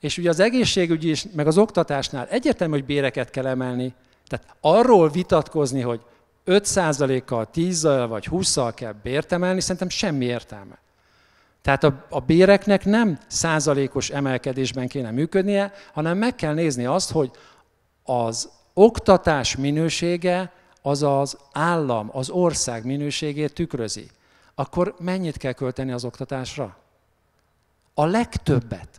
És ugye az egészségügy is, meg az oktatásnál egyértelmű, hogy béreket kell emelni. Tehát arról vitatkozni, hogy 5%-kal, 10-zal vagy 20-szal kell bért emelni, szerintem semmi értelme. Tehát a, a béreknek nem százalékos emelkedésben kéne működnie, hanem meg kell nézni azt, hogy az oktatás minősége az az állam, az ország minőségét tükrözi. Akkor mennyit kell költeni az oktatásra? A legtöbbet.